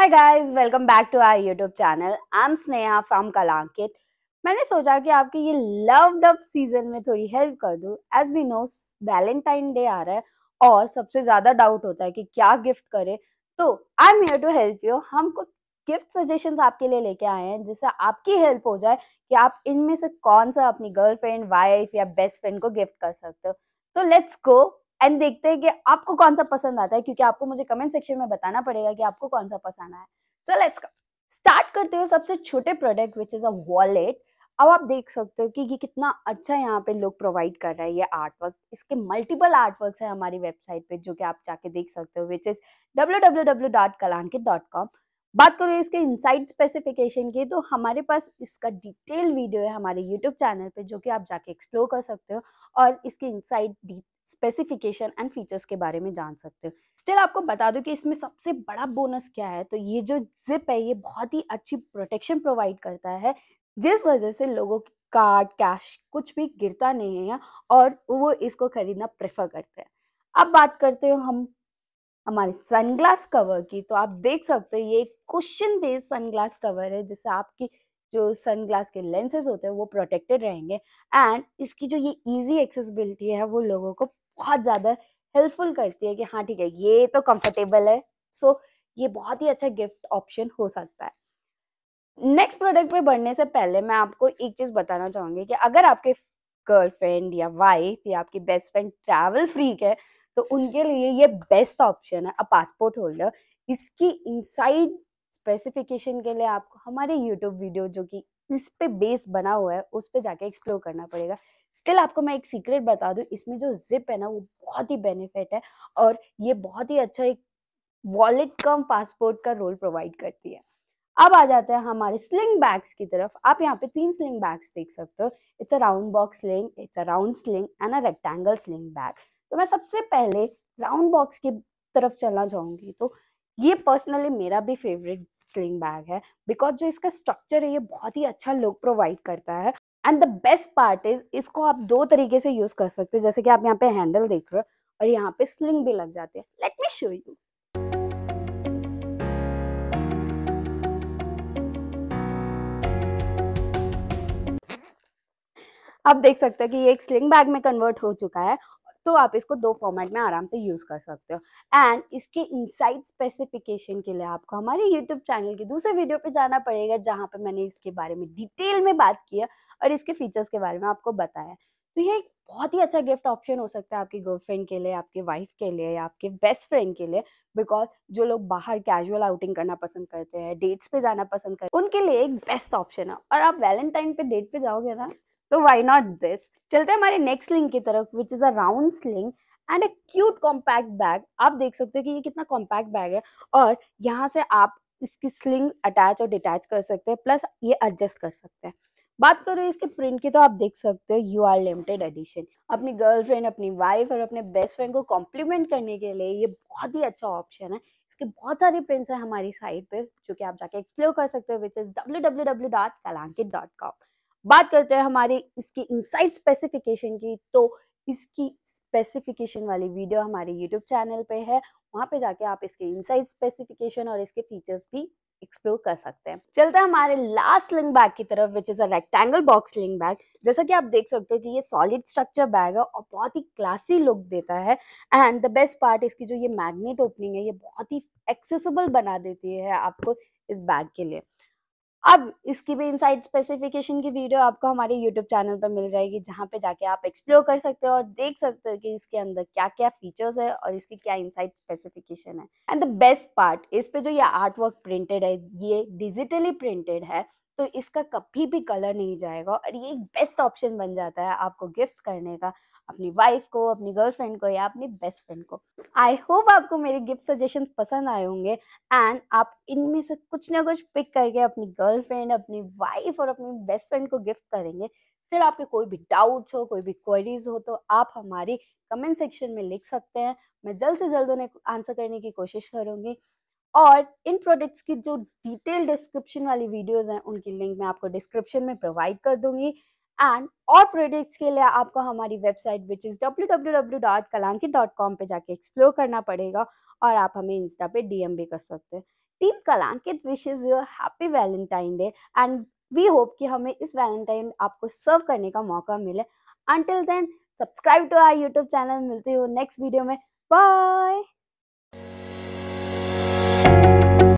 hi guys welcome back to our YouTube channel I am Sneha from Kalankit मैंने सोचा कि आपके ये लव डब सीजन में थोड़ी हेल्प कर दूँ as we know Valentine Day आ रहा है और सबसे ज़्यादा डाउट होता है कि क्या गिफ्ट करें तो I am here to help you हम कुछ गिफ्ट सजेशन आपके लिए लेके आए हैं जिससे आपकी हेल्प हो जाए कि आप इनमें से कौन सा अपनी गर्लफ्रेंड वाइफ या बेस्ट फ्रेंड को गिफ्ट कर सकते हो तो लेट्स गो एंड देखते हैं कि आपको कौन सा पसंद आता है क्योंकि आपको मुझे कमेंट सेक्शन में बताना पड़ेगा कि आपको कौन सा पसंद आया सो लेट्स स्टार्ट करते हो सबसे छोटे product which is a wallet अब आप देख सकते हो कि ये कितना अच्छा यहाँ पे लोग प्रोवाइड कर रहे हैं ये आर्ट वर्क इसके मल्टीपल आर्ट वर्क है हमारी वेबसाइट पे जो कि आप जाके देख सकते हो which is W W W dot dot com बात करो इसके इनसाइड स्पेसिफिकेशन की तो हमारे पास इसका डिटेल वीडियो है हमारे यूट्यूब चैनल पे जो कि आप जाके एक्सप्लोर कर सकते हो और इसके इनसाइड स्पेसिफिकेशन एंड फीचर्स के बारे में जान सकते हो स्टिल आपको बता दूं कि इसमें सबसे बड़ा बोनस क्या है तो ये जो जिप है ये बहुत ही अच्छी प्रोटेक्शन प्रोवाइड करता है जिस वजह से लोगों की कार्ड कैश कुछ भी गिरता नहीं है और वो इसको खरीदना प्रेफर करते हैं अब बात करते हो हम हमारे सनग्लास कवर की तो आप देख सकते हो ये एक क्वेश्चन बेस्ड सनग्लास कवर है जिससे आपकी जो सनग्लास के लेंसेज होते हैं वो प्रोटेक्टेड रहेंगे एंड इसकी जो ये इजी एक्सेसिबिलिटी है वो लोगों को बहुत ज़्यादा हेल्पफुल करती है कि हाँ ठीक है ये तो कंफर्टेबल है सो so, ये बहुत ही अच्छा गिफ्ट ऑप्शन हो सकता है नेक्स्ट प्रोडक्ट पे बढ़ने से पहले मैं आपको एक चीज़ बताना चाहूंगी कि अगर आपके गर्लफ्रेंड या वाइफ या आपकी बेस्ट फ्रेंड ट्रैवल फ्रीक है तो उनके लिए ये बेस्ट ऑप्शन है अ पासपोर्ट होल्डर इसकी इनसाइड स्पेसिफिकेशन के लिए आपको हमारे यूट्यूब वीडियो जो कि इस पे बेस बना हुआ है उस पे जाके एक्सप्लोर करना पड़ेगा स्टिल आपको मैं एक सीक्रेट बता दूँ इसमें जो जिप है ना वो बहुत ही बेनिफिट है और ये बहुत ही अच्छा एक वॉलेट कम पासपोर्ट का रोल प्रोवाइड करती है अब आ जाते हैं हमारे स्लिंग बैग्स की तरफ आप यहाँ पे तीन स्लिंग बैग्स देख सकते हो it's a round box sling it's a round sling and a rectangle sling bag तो मैं सबसे पहले राउंड बॉक्स की तरफ चलना चाहूँगी तो ये पर्सनली मेरा भी फेवरेट स्लिंग बैग है बिकॉज जो इसका स्ट्रक्चर है ये बहुत ही अच्छा लुक प्रोवाइड करता है and the best part is इसको आप दो तरीके से यूज कर सकते हो जैसे कि आप यहाँ पे हैंडल देख रहे हो और यहाँ पे स्लिंग भी लग जाते हैं लेट मी शो यू आप देख सकते हो कि ये एक स्लिंग बैग में कन्वर्ट हो चुका है तो आप इसको दो फॉर्मेट में आराम से यूज़ कर सकते हो एंड इसके इनसाइड स्पेसिफिकेशन के लिए आपको हमारे यूट्यूब चैनल के दूसरे वीडियो पे जाना पड़ेगा जहाँ पे मैंने इसके बारे में डिटेल में बात किया और इसके फीचर्स के बारे में आपको बताया तो ये बहुत ही अच्छा गिफ्ट ऑप्शन हो सकता है आपकी गर्लफ्रेंड के लिए आपके वाइफ के लिए या आपके बेस्ट फ्रेंड के लिए बिकॉज जो लोग बाहर कैजुअल आउटिंग करना पसंद करते हैं डेट्स पे जाना पसंद करते हैं उनके लिए एक बेस्ट ऑप्शन है और आप वैलेंटाइन पे डेट पे जाओगे ना तो वाई नॉट दिस चलते हैं हमारे नेक्स्ट स्लिंग की तरफ which is a round sling and a cute compact bag आप देख सकते हो कि ये कितना कॉम्पैक्ट बैग है और यहाँ से आप इसकी स्लिंग अटैच और डिटैच कर सकते हैं प्लस ये एडजस्ट कर सकते हैं बात करो इसके प्रिंट की तो आप देख सकते हो यू आर लिमिटेड एडिशन अपनी गर्लफ्रेंड अपनी वाइफ और अपने बेस्ट फ्रेंड को कॉम्प्लीमेंट करने के लिए ये बहुत ही अच्छा ऑप्शन है इसके बहुत सारे प्रिंट्स हैं हमारी साइट पे जो कि आप जाके एक्सप्लोर कर सकते हो which is W W W dot Kalankit dot com बात करते हैं हमारे इसकी इनसाइड स्पेसिफिकेशन की तो इसकी स्पेसिफिकेशन वाली वीडियो हमारे यूट्यूब चैनल पे है वहां पे जाके आप इसके इनसाइड स्पेसिफिकेशन और इसके फीचर्स भी एक्सप्लोर कर सकते हैं चलते हैं हमारे लास्ट लिंग बैग की तरफ which is a rectangle box sling bag जैसा कि आप देख सकते हो कि ये सॉलिड स्ट्रक्चर बैग है और बहुत ही क्लासी लुक देता है एंड द बेस्ट पार्ट इसकी जो ये मैग्नेट ओपनिंग है ये बहुत ही एक्सेसिबल बना देती है आपको इस बैग के लिए अब इसकी भी इनसाइड स्पेसिफिकेशन की वीडियो आपको हमारे यूट्यूब चैनल पर मिल जाएगी जहाँ पे जाके आप एक्सप्लोर कर सकते हो और देख सकते हो कि इसके अंदर क्या क्या फीचर्स है और इसकी क्या इनसाइड स्पेसिफिकेशन है एंड द बेस्ट पार्ट इस पे जो ये आर्ट वर्क प्रिंटेड है ये डिजिटली प्रिंटेड है तो इसका कभी भी कलर नहीं जाएगा और ये एक बेस्ट ऑप्शन बन जाता है आपको गिफ्ट करने का अपनी वाइफ को अपनी गर्लफ्रेंड को या अपनी बेस्ट फ्रेंड को आई होप आपको मेरे गिफ्ट सजेशन पसंद आए होंगे एंड आप इनमें से कुछ ना कुछ पिक करके अपनी गर्लफ्रेंड अपनी वाइफ और अपनी बेस्ट फ्रेंड को गिफ्ट करेंगे फिर आपके कोई भी डाउट्स हो कोई भी क्वेरीज हो तो आप हमारी कमेंट सेक्शन में लिख सकते हैं मैं जल्द से जल्द उन्हें आंसर करने की कोशिश करूँगी और इन प्रोडक्ट्स की जो डिटेल डिस्क्रिप्शन वाली वीडियोस हैं उनकी लिंक मैं आपको डिस्क्रिप्शन में प्रोवाइड कर दूंगी एंड और प्रोडक्ट्स के लिए आपको हमारी website which is W W W dot dot com पर जाके एक्सप्लोर करना पड़ेगा और आप हमें इंस्टा पे डीएम भी कर सकते हैं team Kalankit wishes your happy Valentine Day and we hope कि हमें इस वैलेंटाइन आपको सर्व करने का मौका मिले until then subscribe to our YouTube channel मिलती हूँ नेक्स्ट वीडियो में बाय